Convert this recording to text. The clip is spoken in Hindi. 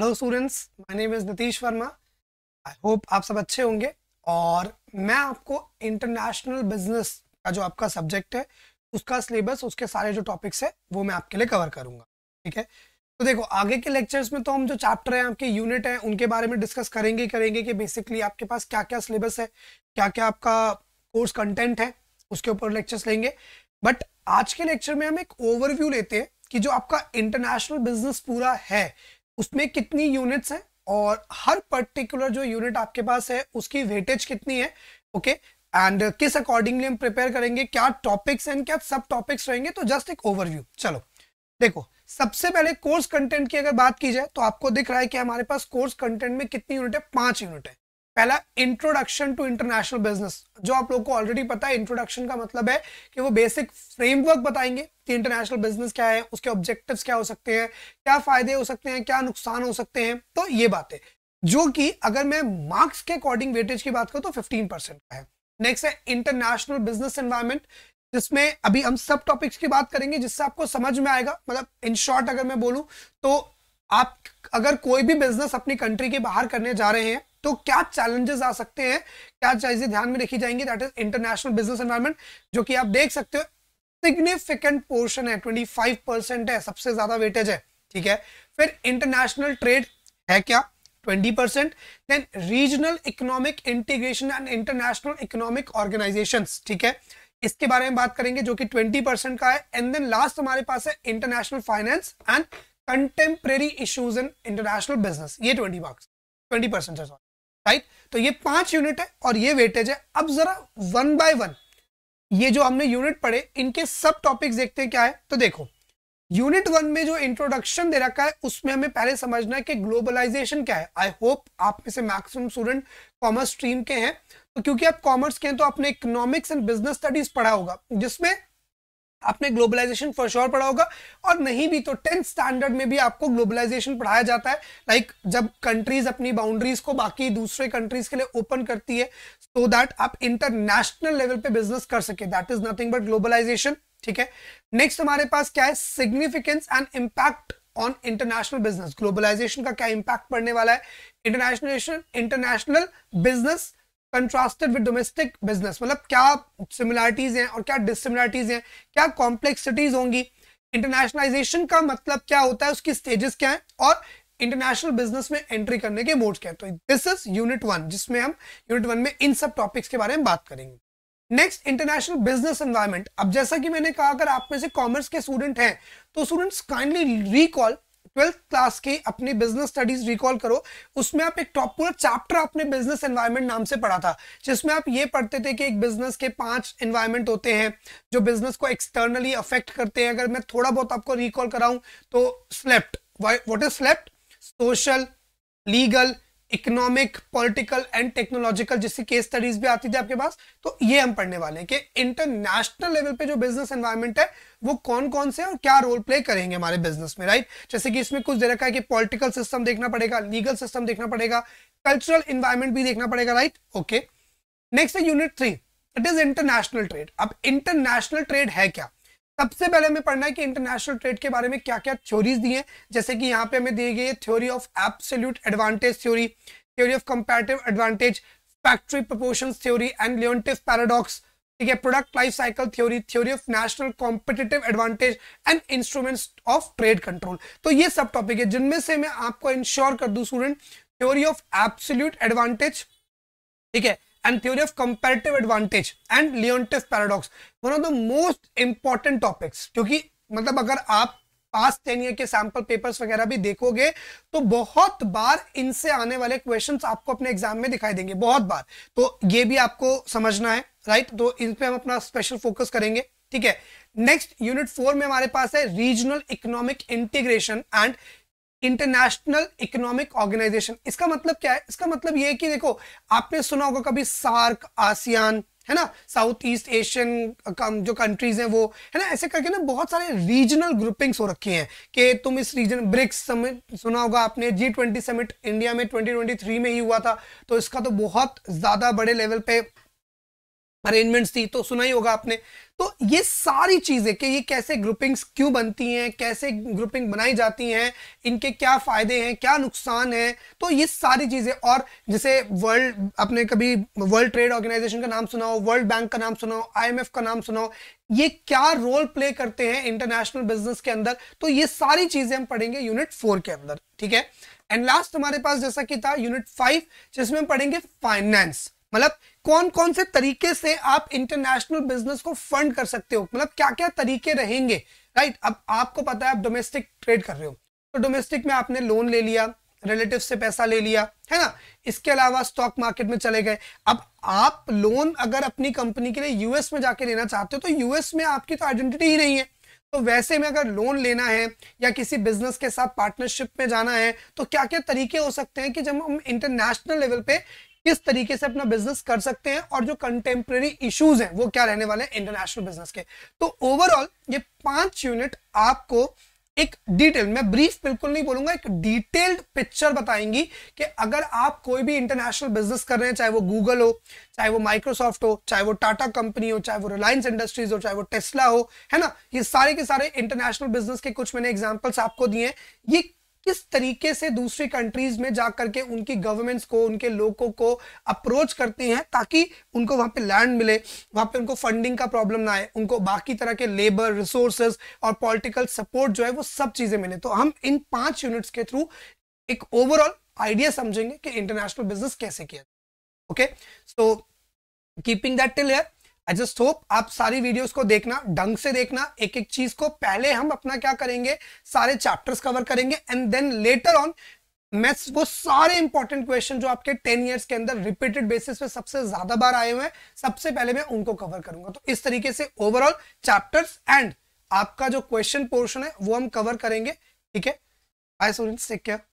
Hello students my name is Nitish Verma I hope आप सब अच्छे होंगे और मैं आपको इंटरनेशनल बिजनेस का जो आपका सब्जेक्ट है उसका सिलेबस उसके सारे जो टॉपिक्स है वो मैं आपके लिए कवर करूंगा ठीक है तो देखो आगे के लेक्चर्स में तो हम जो चैप्टर हैं आपके यूनिट हैं उनके बारे में डिस्कस करेंगे करेंगे कि बेसिकली आपके पास क्या क्या सिलेबस है क्या क्या आपका कोर्स कंटेंट है उसके ऊपर लेक्चर्स लेंगे बट आज के लेक्चर में हम एक ओवरव्यू लेते हैं कि जो आपका इंटरनेशनल बिजनेस पूरा है उसमें कितनी यूनिट्स हैं और हर पर्टिकुलर जो यूनिट आपके पास है उसकी वेटेज कितनी है ओके okay? एंड किस अकॉर्डिंगली हम प्रिपेयर करेंगे क्या टॉपिक्स एंड क्या सब टॉपिक्स रहेंगे तो जस्ट एक ओवरव्यू चलो देखो सबसे पहले कोर्स कंटेंट की अगर बात की जाए तो आपको दिख रहा है कि हमारे पास कोर्स कंटेंट में कितनी यूनिट है पांच यूनिट है पहला इंट्रोडक्शन टू इंटरनेशनल बिजनेस जो आप लोग को ऑलरेडी पता है इंट्रोडक्शन का मतलब है कि वो बेसिक फ्रेमवर्क बताएंगे कि इंटरनेशनल बिजनेस क्या है उसके ऑब्जेक्टिव्स क्या हो सकते हैं क्या फायदे हो सकते हैं क्या नुकसान हो सकते हैं तो ये बातें जो कि अगर मैं मार्क्स के अकॉर्डिंग वेटेज की बात करूँ तो फिफ्टीन परसेंट का है नेक्स्ट है इंटरनेशनल बिजनेस एनवायरमेंट जिसमें अभी हम सब टॉपिक्स की बात करेंगे जिससे आपको समझ में आएगा मतलब इन शॉर्ट अगर मैं बोलूँ तो आप अगर कोई भी बिजनेस अपनी कंट्री के बाहर करने जा रहे हैं तो क्या चैलेंजेस आ सकते हैं क्या चीजें ध्यान में रखी जाएंगी that is international business environment जो कि आप देख सकते हो सिग्निफिकेंट पोर्शन है 25 परसेंट है सबसे ज्यादा वेटेज है ठीक है फिर इंटरनेशनल ट्रेड है क्या 20 percent then regional economic integration and international economic organisation ठीक है इसके बारे में बात करेंगे जो कि 20 परसेंट का है एंड देन लास्ट हमारे पास है international finance and contemporary issues in international business ये 20 मार्क्स 20 परसेंट है सॉरी राइट तो ये पांच यूनिट है और ये वेटेज है अब जरा वन बाय वन ये जो हमने यूनिट पढ़े इनके सब टॉपिक्स देखते हैं क्या है तो देखो यूनिट वन में जो इंट्रोडक्शन दे रखा है उसमें हमें पहले समझना है कि ग्लोबलाइजेशन क्या है आई होप आप में से मैक्सिमम स्टूडेंट कॉमर्स स्ट्रीम के हैं तो क्योंकि आप कॉमर्स के हैं तो आपने इकोनॉमिक्स एंड बिजनेस स्टडीज पढ़ा होगा जिसमें आपने ग्लोबलाइजेशन फॉर श्योर पढ़ा होगा और नहीं भी तो टेंथ स्टैंडर्ड में भी आपको ग्लोबलाइजेशन पढ़ाया जाता है लाइक like जब कंट्रीज अपनी बाउंड्रीज को बाकी दूसरे कंट्रीज के लिए ओपन करती है सो so दैट आप इंटरनेशनल लेवल पे बिजनेस कर सके that is nothing but globalisation ठीक है नेक्स्ट हमारे पास क्या है significance and impact on international business globalisation का क्या इंपैक्ट पड़ने वाला है international international business contrasted with domestic business मतलब क्या सिमिलैरिटीज़ हैं और क्या डिसिमिलैरिटीज़ हैं क्या कॉम्प्लेक्सिटीज़ होंगी इंटरनेशनलाइजेशन का मतलब क्या होता है उसकी स्टेजेस क्या हैं और इंटरनेशनल बिजनेस में एंट्री करने के मोड्स क्या हैं तो दिस इज यूनिट वन जिसमें हम यूनिट वन में इन सब टॉपिक्स के बारे में बात करेंगे नेक्स्ट इंटरनेशनल बिजनेस एनवायरमेंट अब जैसा कि मैंने कहा अगर आप में से कॉमर्स के स्टूडेंट हैं तो students kindly recall twelfth class के अपने बिजनेस स्टडीज रिकॉल करो उसमें आप एक टॉप पूरा चैप्टर आपने बिजनेस एनवायरमेंट नाम से पढ़ा था जिसमें आप ये पढ़ते थे कि एक बिजनेस के पांच एनवायरमेंट होते हैं जो बिजनेस को एक्सटर्नली अफेक्ट करते हैं अगर मैं थोड़ा बहुत आपको रिकॉल कराऊं तो SLEPT what is SLEPT social legal economic political and technological जिसकी केस स्टडीज भी आती थी आपके पास तो ये हम पढ़ने वाले हैं कि इंटरनेशनल लेवल पे जो बिजनेस एनवायरमेंट है वो कौन कौन से और क्या रोल प्ले करेंगे हमारे बिजनेस में राइट जैसे कि इसमें कुछ दे रखा है कि पॉलिटिकल सिस्टम देखना पड़ेगा लीगल सिस्टम देखना पड़ेगा कल्चरल इन्वायरमेंट भी देखना पड़ेगा राइट ओके नेक्स्ट है unit three it is international trade अब इंटरनेशनल ट्रेड है क्या सबसे पहले हमें पढ़ना है कि इंटरनेशनल ट्रेड के बारे में क्या क्या थ्योरीज दी हैं जैसे कि यहाँ पे हमें दी गई है theory of absolute advantage theory theory of comparative advantage factory proportion theory and Leontief paradox ठीक है product life cycle theory theory of national competitive advantage and instruments of trade control तो ये सब टॉपिक है जिनमें से मैं आपको इंश्योर कर दू student theory of absolute advantage ठीक है and theory of comparative advantage and Leontief paradox one of the most important topics क्योंकि मतलब अगर आप पास टेन ईयर के सैंपल पेपर्स वगैरह भी देखोगे तो बहुत बार इनसे आने वाले क्वेश्चन आपको अपने एग्जाम में दिखाई देंगे बहुत बार तो ये भी आपको समझना है राइट तो इन पे हम अपना स्पेशल फोकस करेंगे ठीक है नेक्स्ट यूनिट फोर में हमारे पास है regional economic integration and international economic organisation इसका मतलब क्या है इसका मतलब ये है कि देखो आपने सुना होगा कभी सार्क आसियान है ना साउथ ईस्ट एशियन जो कंट्रीज हैं वो है ना ऐसे करके ना बहुत सारे रीजनल ग्रुपिंग्स हो रखी हैं कि तुम इस रीजन ब्रिक्स समिट सुना होगा आपने जी ट्वेंटी समिट इंडिया में 2023 में ही हुआ था तो इसका तो बहुत ज़्यादा बड़े लेवल पे अरेंजमेंट्स थी तो सुना ही होगा आपने तो ये सारी चीजें कि ये कैसे ग्रुपिंग्स क्यों बनती हैं कैसे ग्रुपिंग बनाई जाती हैं इनके क्या फायदे हैं क्या नुकसान है तो ये सारी चीजें और जैसे वर्ल्ड आपने कभी वर्ल्ड ट्रेड ऑर्गेनाइजेशन का नाम सुना हो वर्ल्ड बैंक का नाम सुना हो आईएमएफ का नाम सुना हो ये क्या रोल प्ले करते हैं इंटरनेशनल बिजनेस के अंदर तो ये सारी चीजें हम पढ़ेंगे यूनिट फोर के अंदर ठीक है एंड लास्ट हमारे पास जैसा कि था यूनिट फाइव जिसमें हम पढ़ेंगे फाइनेंस मतलब कौन कौन से तरीके से आप इंटरनेशनल बिजनेस को फंड कर सकते हो मतलब क्या क्या तरीके रहेंगे राइट अब आपको पता है आप डोमेस्टिक ट्रेड कर रहे हो तो डोमेस्टिक में आपने लोन ले लिया रिलेटिव से पैसा ले लिया है ना इसके अलावा स्टॉक मार्केट में चले गए अब आप लोन अगर अपनी कंपनी के लिए यूएस में जाके लेना चाहते हो तो यूएस में आपकी तो आइडेंटिटी ही नहीं है तो वैसे में अगर लोन लेना है या किसी बिजनेस के साथ पार्टनरशिप में जाना है तो क्या क्या तरीके हो सकते हैं कि जब हम इंटरनेशनल लेवल पे किस तरीके से अपना बिजनेस कर सकते हैं और जो कंटेम्प्रेरी इश्यूज हैं वो क्या रहने वाले हैं इंटरनेशनल बिजनेस के तो ओवरऑल ये पांच यूनिट आपको एक डिटेल मैं ब्रीफ बिल्कुल नहीं बोलूंगा एक डिटेल्ड पिक्चर बताएंगी कि अगर आप कोई भी इंटरनेशनल बिजनेस कर रहे हैं चाहे वो गूगल हो चाहे वो माइक्रोसॉफ्ट हो चाहे वो टाटा कंपनी हो चाहे वो रिलायंस इंडस्ट्रीज हो चाहे वो टेस्ला हो है ना ये सारे के सारे इंटरनेशनल बिजनेस के कुछ मैंने एग्जाम्पल्स आपको दिए ये किस तरीके से दूसरी कंट्रीज में जा करके उनकी गवर्नमेंट्स को उनके लोगों को अप्रोच करती हैं ताकि उनको वहाँ पे लैंड मिले वहाँ पे उनको फंडिंग का प्रॉब्लम ना आए उनको बाकी तरह के लेबर रिसोर्सेज और पॉलिटिकल सपोर्ट जो है वो सब चीज़ें मिले तो हम इन पांच यूनिट्स के थ्रू एक ओवरऑल आइडिया समझेंगे कि इंटरनेशनल बिजनेस कैसे किया okay so keeping that till here I just hope आप सारी वीडियोस को देखना ढंग से देखना एक एक चीज को पहले हम अपना क्या करेंगे सारे चैप्टर्स कवर करेंगे एंड देन लेटर ऑन मैं वो सारे इंपॉर्टेंट क्वेश्चन जो आपके टेन ईयर्स के अंदर रिपीटेड बेसिस पे सबसे ज्यादा बार आए हुए हैं सबसे पहले मैं उनको कवर करूंगा तो इस तरीके से ओवरऑल चैप्टर्स एंड आपका जो क्वेश्चन पोर्शन है वो हम कवर करेंगे ठीक है आई स्टूडेंट्स टेक केयर